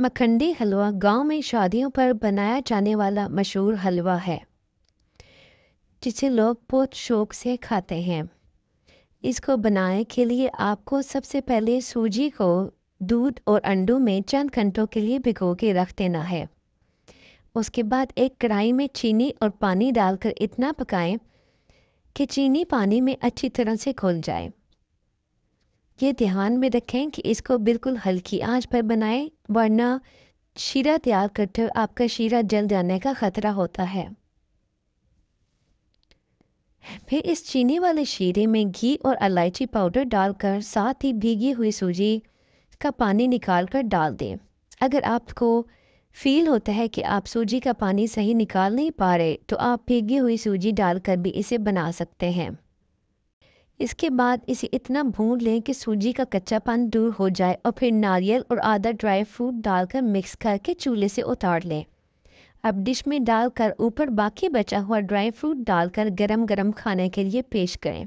मखंडी हलवा गांव में शादियों पर बनाया जाने वाला मशहूर हलवा है जिसे लोग बहुत शौक से खाते हैं इसको बनाने के लिए आपको सबसे पहले सूजी को दूध और अंडों में चंद घंटों के लिए भिगो के रख देना है उसके बाद एक कढ़ाई में चीनी और पानी डालकर इतना पकाएं कि चीनी पानी में अच्छी तरह से घुल जाए ये ध्यान में रखें कि इसको बिल्कुल हल्की आंच पर बनाएं वरना शीरा तैयार करते हुए आपका शीरा जल जाने का ख़तरा होता है फिर इस चीनी वाले शीरे में घी और इलायची पाउडर डालकर साथ ही भीगी हुई सूजी का पानी निकाल कर डाल दें अगर आपको फील होता है कि आप सूजी का पानी सही निकाल नहीं पा रहे तो आप भीगी हुई सूजी डालकर भी इसे बना सकते हैं इसके बाद इसे इतना भून लें कि सूजी का कच्चापन दूर हो जाए और फिर नारियल और आधा ड्राई फ्रूट डालकर मिक्स करके चूल्हे से उतार लें अब डिश में डालकर ऊपर बाकी बचा हुआ ड्राई फ्रूट डालकर गरम गरम खाने के लिए पेश करें